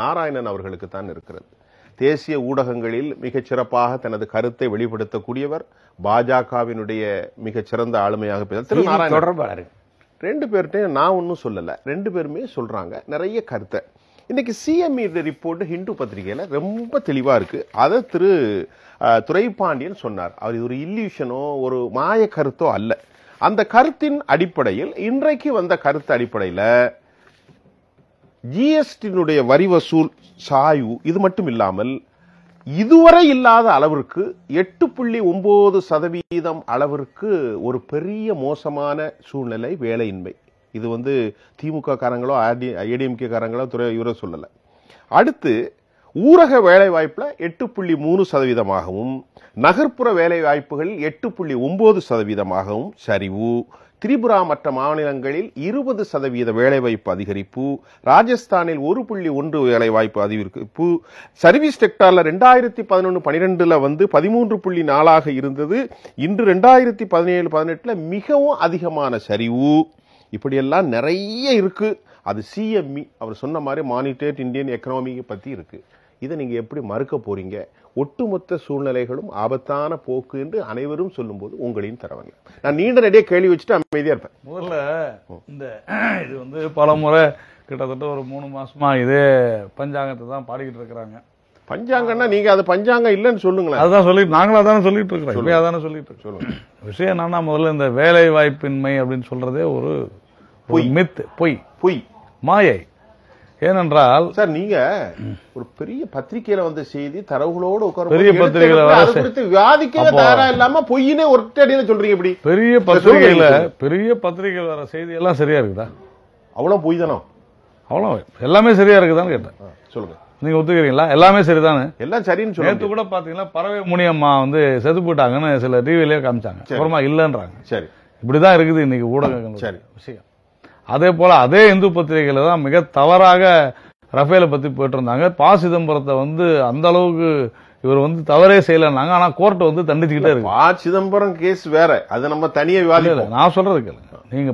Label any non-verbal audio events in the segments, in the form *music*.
நாராயணன் அவர்களுக்கு தான் இருக்கிறது தேசிய ஊடகங்களில் மிகச்சிறப்பாக தனது கருத்தை வெளிப்படுத்தக்கூடியவர் பாஜகவினுடைய மிகச்சிறந்த ஆளுமையாக திரு நாராயணன் தொடர்பாளர் ரெண்டு பேர்கிட்டையும் நான் ஒன்றும் சொல்லலை ரெண்டு பேருமே சொல்கிறாங்க நிறைய கருத்தை இன்னைக்கு சிஎம்இ ரிப்போர்ட் e ஹிந்து பத்திரிகையில் ரொம்ப தெளிவாக இருக்குது அதை திரு துரைபாண்டியன் சொன்னார் அவர் ஒரு இல்யூஷனோ ஒரு மாய கருத்தோ அல்ல அந்த கருத்தின் அடிப்படையில் இன்றைக்கு வந்த கருத்து அடிப்படையில் ஜிஎஸ்டியினுடைய வரி வசூல் சாய்வு இது மட்டும் இல்லாமல் இதுவரை இல்லாத அளவிற்கு எட்டு புள்ளி ஒன்பது சதவீதம் அளவிற்கு ஒரு பெரிய மோசமான சூழ்நிலை வேலையின்மை இது வந்து திமுக காரங்களோ ஏடிஎம்கே காரங்களோ துறை இவரோ சொல்லலை அடுத்து ஊரக வேலைவாய்ப்பில் எட்டு புள்ளி மூணு சதவீதமாகவும் நகர்ப்புற வேலைவாய்ப்புகளில் எட்டு புள்ளி ஒம்பது சதவீதமாகவும் சரிவு திரிபுரா மற்ற மாநிலங்களில் இருபது சதவீத வேலைவாய்ப்பு அதிகரிப்பு ராஜஸ்தானில் ஒரு புள்ளி ஒன்று வேலைவாய்ப்பு அதிகரிப்பு சர்வீஸ் செக்டாரில் ரெண்டாயிரத்தி பதினொன்று பனிரெண்டில் வந்து பதிமூன்று புள்ளி நாலாக இருந்தது இன்று ரெண்டாயிரத்தி பதினேழு பதினெட்டில் மிகவும் அதிகமான சரிவு இப்படியெல்லாம் நிறைய இருக்குது அது சிஎம்இ e, அவர் சொன்ன மாதிரி மானிட்டேட் இந்தியன் எக்கனாமிக்கு பற்றி இருக்குது இதை நீங்கள் எப்படி மறுக்க போகிறீங்க ஒட்டுமொத்த சூழ்நிலைகளும் ஆபத்தான போக்கு என்று அனைவரும் சொல்லும்போது உங்களையும் தரவங்க நான் நீண்ட நடைய கேள்வி வச்சுட்டு அமைதியா இருப்பேன் முதல்ல இந்த *clears throat* இது வந்து பல முறை கிட்டத்தட்ட ஒரு மூணு மாசமா இது பஞ்சாங்கத்தை தான் பாடிக்கிட்டு இருக்கிறாங்க பஞ்சாங்கன்னா நீங்க அது பஞ்சாங்கம் இல்லைன்னு சொல்லுங்களேன் அதுதான் சொல்லி நாங்களா தானே சொல்லிட்டு இருக்கிறோம் இல்லையா தானே சொல்லிட்டு சொல்லுங்க விஷயம் என்னன்னா முதல்ல இந்த வேலை வாய்ப்பின்மை அப்படின்னு சொல்றதே ஒரு பொய் மித்து பொய் பொய் மாயை ஏனென்றால் சார் நீங்க ஒரு பெரிய பத்திரிகையில வந்த செய்தி தரவுகளோடு உட்கார பெரிய பத்திரிகையில குறித்து வியாதிக்கவே தயாரா இல்லாம பொய்னே ஒரட்டடியில சொல்றீங்க இப்படி பெரிய பத்திரிகையில பெரிய பத்திரிகையில் வர செய்தி எல்லாம் சரியா இருக்குதா அவ்வளவு பொய் தானோ அவ்வளோ எல்லாமே சரியா இருக்குதான்னு கேட்டேன் சொல்லுங்க நீங்க ஒத்துக்கிறீங்களா எல்லாமே சரிதானே எல்லாம் சரின்னு சொல்லி நேற்று கூட பாத்தீங்கன்னா பறவை முனியம்மா வந்து செத்து போட்டாங்கன்னு சில டிவிலயே காமிச்சாங்க அப்புறமா இல்லைன்றாங்க சரி இப்படிதான் இருக்குது இன்னைக்கு ஊடகங்கள் சரி விஷயம் அதே போல அதே இந்து பத்திரிகையில தான் மிக தவறாக ரஃபேலை பத்தி போயிட்டு இருந்தாங்க பா சிதம்பரத்தை வந்து அந்த அளவுக்கு இவர் வந்து தவறே செய்யலன்னாங்க ஆனா கோர்ட் வந்து தண்டிச்சுக்கிட்டே இருக்கு பா சிதம்பரம் கேஸ் வேற அது நம்ம தனியா விவாதிக்கல நான் சொல்றது கேளுங்க நீங்க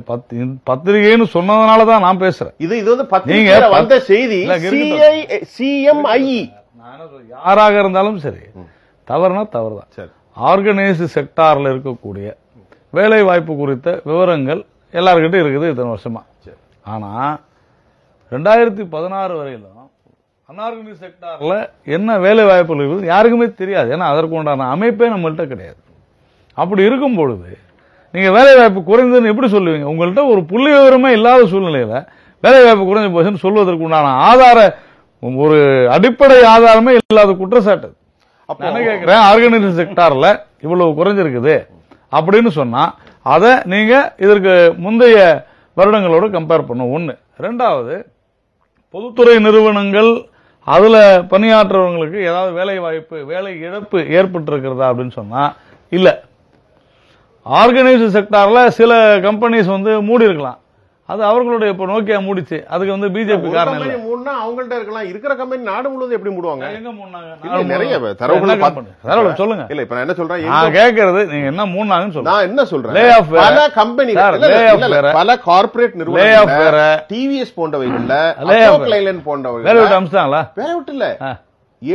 பத்திரிகைன்னு சொன்னதுனால தான் நான் பேசுறேன் இது இது வந்து பத்திரிகை வந்த செய்தி சிஎம்ஐ யாராக இருந்தாலும் சரி தவறுனா தவறு தான் ஆர்கனைஸ்டு செக்டார்ல இருக்கக்கூடிய வேலை வாய்ப்பு குறித்த விவரங்கள் எல்லாருக்கிட்டும் இருக்குது இத்தனை வருஷமாக ஆனால் ரெண்டாயிரத்தி பதினாறு வரையிலும் அனார்கனைஸ் செக்டாரில் என்ன வேலை வாய்ப்புகள் இருக்குது யாருக்குமே தெரியாது ஏன்னா அதற்கு உண்டான அமைப்பே நம்மள்கிட்ட கிடையாது அப்படி இருக்கும் பொழுது நீங்கள் வேலை வாய்ப்பு குறைந்ததுன்னு எப்படி சொல்லுவீங்க உங்கள்கிட்ட ஒரு புள்ளி விவரமே இல்லாத சூழ்நிலையில் வேலை வாய்ப்பு குறைஞ்சு போச்சுன்னு சொல்வதற்கு உண்டான ஆதார ஒரு அடிப்படை ஆதாரமே இல்லாத குற்றச்சாட்டு அப்போ என்ன கேட்குறேன் ஆர்கனைஸ் செக்டாரில் இவ்வளவு குறைஞ்சிருக்குது அப்படின்னு சொன்னால் அதை நீங்கள் இதற்கு முந்தைய வருடங்களோடு கம்பேர் பண்ணும் ஒன்று ரெண்டாவது பொதுத்துறை நிறுவனங்கள் அதில் பணியாற்றுறவங்களுக்கு ஏதாவது வேலை வாய்ப்பு வேலை இழப்பு ஏற்பட்டிருக்கிறதா அப்படின்னு சொன்னால் இல்லை ஆர்கனைஸ்டு செக்டாரில் சில கம்பெனிஸ் வந்து மூடி இருக்கலாம் அது அவர்களுடைய இப்போ நோக்கியா மூடிச்சு அதுக்கு வந்து பிஜேபி காரணம் இல்லை மூணா அவங்கள்ட்ட இருக்கலாம் இருக்கிற கம்பெனி நாடு முழுவதும் எப்படி மூடுவாங்க எங்க மூணாங்க நிறைய தரவுகளை தரவுகள் சொல்லுங்க இல்ல இப்ப நான் என்ன சொல்றேன் நான் கேக்குறது நீங்க என்ன மூணாங்கன்னு சொல்றேன் நான் என்ன சொல்றேன் லே ஆஃப் பல கம்பெனி பல கார்ப்பரேட் நிறுவனம் லே வேற டிவிஎஸ் போன்றவைகள்ல அசோக் லைலன் போன்றவைகள் வேலை விட்டு அம்சாங்களா வேலை விட்டு இல்ல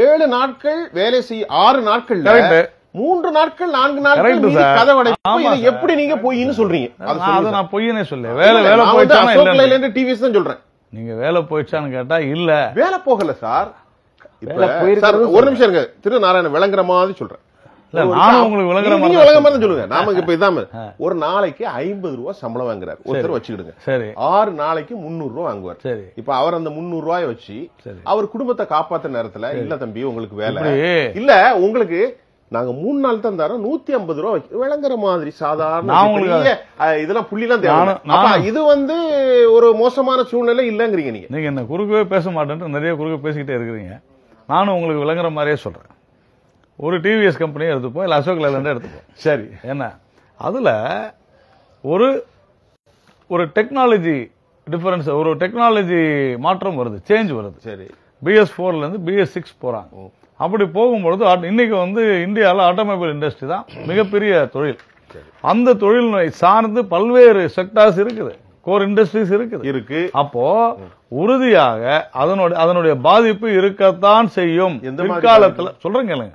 ஏழு நாட்கள் வேலை செய்ய ஆறு நாட்கள் மூன்று நாட்கள் நான்கு நாட்கள் கதவடை எப்படி நீங்க பொய்னு சொல்றீங்க அதை நான் பொய்னே சொல்ல வேலை வேலை போயிடுச்சு டிவிஎஸ் தான் சொல்றேன் நீங்க வேலை போயிடுச்சான்னு கேட்டா இல்ல வேலை போகல சார் ஒரு நிமிஷம் இருங்க திரு நாராயண விளங்குற மாதிரி சொல்றேன் ஒரு நாளைக்கு ஐம்பது ரூபா சம்பளம் வாங்குறாரு ஒருத்தர் வச்சுக்கிடுங்க ஆறு நாளைக்கு முன்னூறு ரூபா வாங்குவார் இப்ப அவர் அந்த முன்னூறு ரூபாய வச்சு அவர் குடும்பத்தை காப்பாத்த நேரத்துல இல்ல தம்பி உங்களுக்கு வேலை இல்ல உங்களுக்கு நாங்க மூணு நாள் தான் தரோம் நூத்தி ஐம்பது ரூபா விளங்குற மாதிரி சாதாரண இதெல்லாம் புள்ளிலாம் எல்லாம் இது வந்து ஒரு மோசமான சூழ்நிலை இல்லைங்கிறீங்க நீங்க நீங்க என்ன குறுக்கவே பேச மாட்டேன் நிறைய குறுக்க பேசிக்கிட்டே இருக்கிறீங்க நானும் உங்களுக்கு விளங்குற மாதிரியே சொல்றேன் ஒரு டிவிஎஸ் கம்பெனியும் எடுத்துப்போம் இல்லை அசோக் லேலண்டே எடுத்துப்போம் சரி என்ன அதில் ஒரு ஒரு டெக்னாலஜி டிஃபரன்ஸ் ஒரு டெக்னாலஜி மாற்றம் வருது சேஞ்ச் வருது சரி பிஎஸ் ஃபோர்லேருந்து பிஎஸ் சிக்ஸ் போகிறாங்க அப்படி போகும்பொழுது இன்னைக்கு வந்து இந்தியாவில் ஆட்டோமொபைல் இண்டஸ்ட்ரி தான் மிகப்பெரிய தொழில் அந்த தொழில் சார்ந்து பல்வேறு செக்டார்ஸ் இருக்குது கோர் இண்டஸ்ட்ரீஸ் இருக்குது இருக்கு அப்போ உறுதியாக அதனுடைய அதனுடைய பாதிப்பு இருக்கத்தான் செய்யும் பிற்காலத்தில் சொல்றேங்க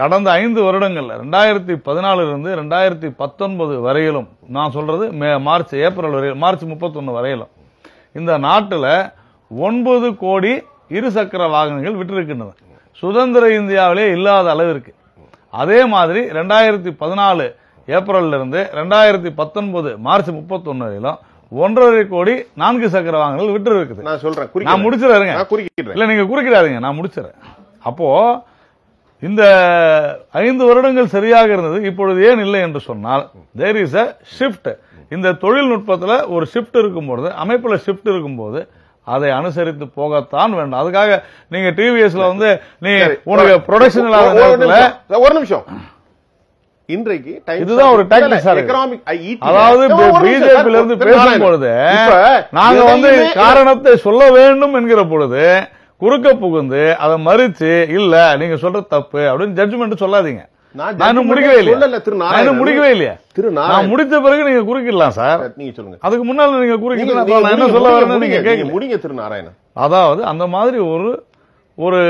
கடந்த ஐந்து வருடங்கள்ல ரெண்டாயிரத்தி பதினாலுல இருந்து ரெண்டாயிரத்தி பத்தொன்பது வரையிலும் நான் சொல்றது மார்ச் ஏப்ரல் வரையில் மார்ச் முப்பத்தொன்னு வரையிலும் இந்த நாட்டில் ஒன்பது கோடி இருசக்கர வாகனங்கள் இருக்கின்றன சுதந்திர இந்தியாவிலே இல்லாத அளவிற்கு அதே மாதிரி ரெண்டாயிரத்தி பதினாலு ஏப்ரல்ல இருந்து ரெண்டாயிரத்தி பத்தொன்பது மார்ச் முப்பத்தொன்னு ஒன்றரை கோடி நான்கு சக்கர வாகனங்கள் விட்டு இருக்குது நான் சொல்றேன் நான் முடிச்சிடறேங்க இல்ல நீங்க குறுக்கிடாதீங்க நான் முடிச்சிடறேன் அப்போ இந்த ஐந்து வருடங்கள் சரியாக இருந்தது இப்பொழுது ஏன் இல்லை என்று சொன்னால் தேர் இஸ் அ ஷிஃப்ட் இந்த தொழில்நுட்பத்தில் ஒரு ஷிஃப்ட் இருக்கும்போது அமைப்பில் ஷிஃப்ட் இருக்கும்போது அதை அனுசரித்து போகத்தான் வேண்டும் அதுக்காக நீங்க டிவிஎஸ்ல வந்து நீ உனக்கு ப்ரொடக்ஷன் ஒரு நிமிஷம் இன்றைக்கு இதுதான் ஒரு டாக்டிக்ஸ் எக்கனாமிக் e அதாவது பிஜேபியில இருந்து பேசும் பொழுது நாங்க வந்து காரணத்தை சொல்ல வேண்டும் என்கிற பொழுது குறுக்க புகுந்து அதை மறித்து இல்ல நீங்க சொல்ற தப்பு அப்படின்னு ஜட்ஜ்மெண்ட் சொல்லாதீங்க நான் முடிக்கவே இல்லையா நான் பிறகு நீங்க சார் அதுக்கு நீங்க அதாவது அந்த மாதிரி ஒரு ஒரு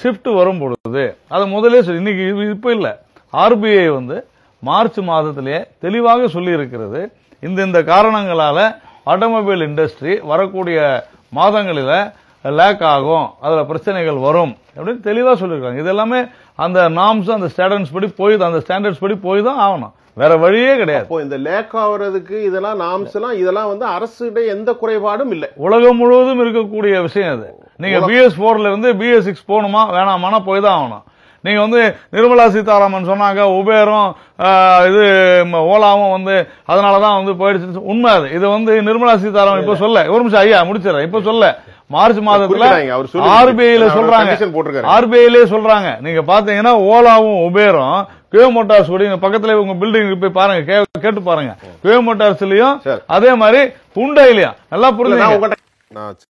ஷிப்ட் வரும் பொழுது அது முதலே இன்னைக்கு இப்போ இல்லை ஆர்பிஐ வந்து மார்ச் மாதத்திலேயே தெளிவாக சொல்லி இருக்கிறது இந்த இந்த காரணங்களால ஆட்டோமொபைல் இண்டஸ்ட்ரி வரக்கூடிய மாதங்களில் லேக் ஆகும் அதில் பிரச்சனைகள் வரும் அப்படின்னு தெளிவாக சொல்லியிருக்காங்க இது எல்லாமே அந்த நாம்ஸ் அந்த ஸ்டாண்டர்ட்ஸ் படி போய் அந்த ஸ்டாண்டர்ட்ஸ் படி போய் தான் ஆகணும் வேற வழியே கிடையாது இந்த லேக் ஆகுறதுக்கு இதெல்லாம் நாம்ஸ் எல்லாம் இதெல்லாம் வந்து அரசுகிட்ட எந்த குறைபாடும் இல்லை உலகம் முழுவதும் இருக்கக்கூடிய விஷயம் அது நீங்க பிஎஸ் போர்ல இருந்து பிஎஸ் சிக்ஸ் போகணுமா வேணாமானா போய் தான் ஆகணும் நீங்கள் வந்து நிர்மலா சீதாராமன் சொன்னாங்க உபேரும் இது ஓலாவும் வந்து அதனாலதான் தான் வந்து போயிடுச்சு உண்மை அது இது வந்து நிர்மலா சீதாராமன் இப்போ சொல்ல ஒரு நிமிஷம் ஐயா முடிச்சிடறேன் இப்போ சொல்ல மார்ச் மாதத்துல ஆர்பிஐல சொல்றாங்க ஆர்பிஐலே சொல்றாங்க நீங்க பாத்தீங்கன்னா ஓலாவும் உபேரும் கே மோட்டார்ஸ் பக்கத்துல உங்க பில்டிங் போய் பாருங்க கேட்டு பாருங்க கே மோட்டார்ஸ்லயும் அதே மாதிரி ஹுண்டாயிலயும் நல்லா புரிஞ்சு